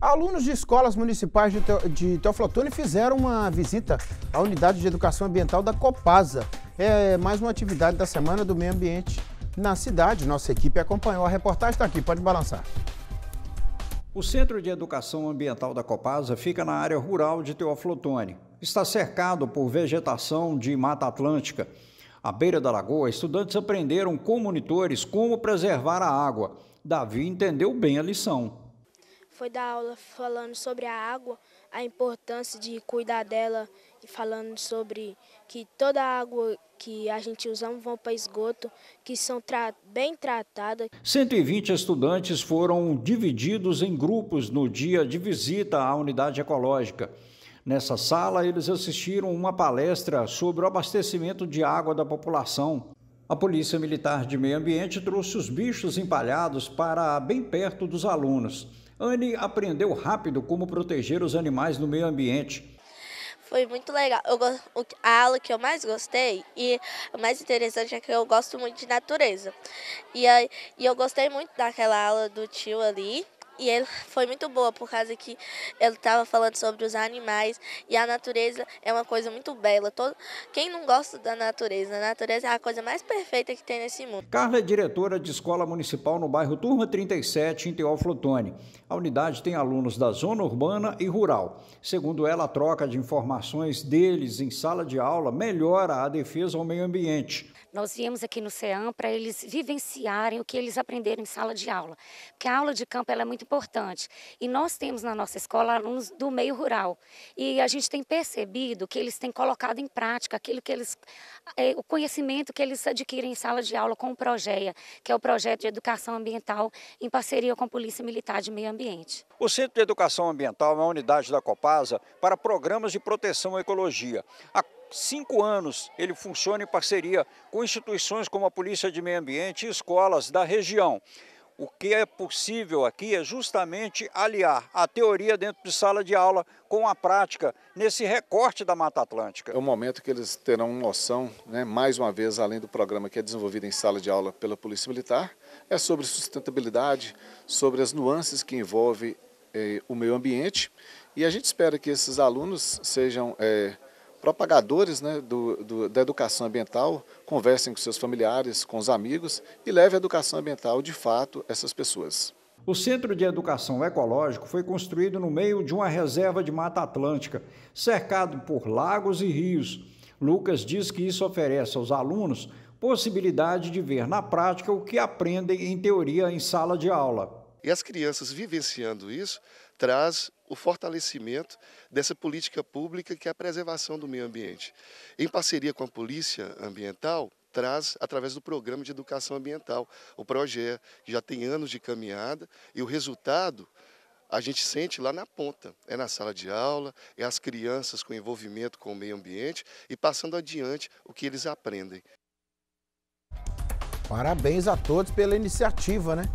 Alunos de escolas municipais de, Teoflotone fizeram uma visita à unidade de educação ambiental da Copasa. É mais uma atividade da Semana do Meio Ambiente na cidade. Nossa equipe acompanhou. A reportagem está aqui, pode balançar. O Centro de Educação Ambiental da Copasa fica na área rural de Teoflotone. Está cercado por vegetação de Mata Atlântica. À beira da lagoa, estudantes aprenderam com monitores como preservar a água. Davi entendeu bem a lição foi dar aula falando sobre a água, a importância de cuidar dela e falando sobre que toda a água que a gente usamos vão para esgoto, que são tra bem tratadas. 120 estudantes foram divididos em grupos no dia de visita à unidade ecológica. Nessa sala, eles assistiram uma palestra sobre o abastecimento de água da população. A Polícia Militar de Meio Ambiente trouxe os bichos empalhados para bem perto dos alunos. Anne aprendeu rápido como proteger os animais no meio ambiente. Foi muito legal. Eu, a aula que eu mais gostei e o mais interessante é que eu gosto muito de natureza. E, e eu gostei muito daquela aula do tio ali, e ele foi muito boa, por causa que ela estava falando sobre os animais e a natureza é uma coisa muito bela. Todo, quem não gosta da natureza? A natureza é a coisa mais perfeita que tem nesse mundo. Carla é diretora de escola municipal no bairro Turma 37, em Teófilo Tone. A unidade tem alunos da zona urbana e rural. Segundo ela, a troca de informações deles em sala de aula melhora a defesa ao meio ambiente. Nós viemos aqui no CEAM para eles vivenciarem o que eles aprenderam em sala de aula. Porque a aula de campo é muito importante. E nós temos na nossa escola alunos do meio rural. E a gente tem percebido que eles têm colocado em prática aquilo que eles, é, o conhecimento que eles adquirem em sala de aula com o PROGEA, que é o Projeto de Educação Ambiental em parceria com a Polícia Militar de Meio Ambiente. O Centro de Educação Ambiental é uma unidade da Copasa para programas de proteção à ecologia. A cinco anos ele funciona em parceria com instituições como a Polícia de Meio Ambiente e escolas da região. O que é possível aqui é justamente aliar a teoria dentro de sala de aula com a prática nesse recorte da Mata Atlântica. É um momento que eles terão noção, né, mais uma vez, além do programa que é desenvolvido em sala de aula pela Polícia Militar, é sobre sustentabilidade, sobre as nuances que envolve eh, o meio ambiente. E a gente espera que esses alunos sejam. Eh, propagadores né, do, do, da educação ambiental conversem com seus familiares, com os amigos e leve a educação ambiental de fato a essas pessoas. O Centro de Educação Ecológico foi construído no meio de uma reserva de Mata Atlântica, cercado por lagos e rios. Lucas diz que isso oferece aos alunos possibilidade de ver na prática o que aprendem em teoria em sala de aula. E as crianças vivenciando isso traz o fortalecimento dessa política pública que é a preservação do meio ambiente. Em parceria com a Polícia Ambiental, traz através do Programa de Educação Ambiental, o PROGE, que já tem anos de caminhada e o resultado a gente sente lá na ponta. É na sala de aula, é as crianças com envolvimento com o meio ambiente e passando adiante o que eles aprendem. Parabéns a todos pela iniciativa, né?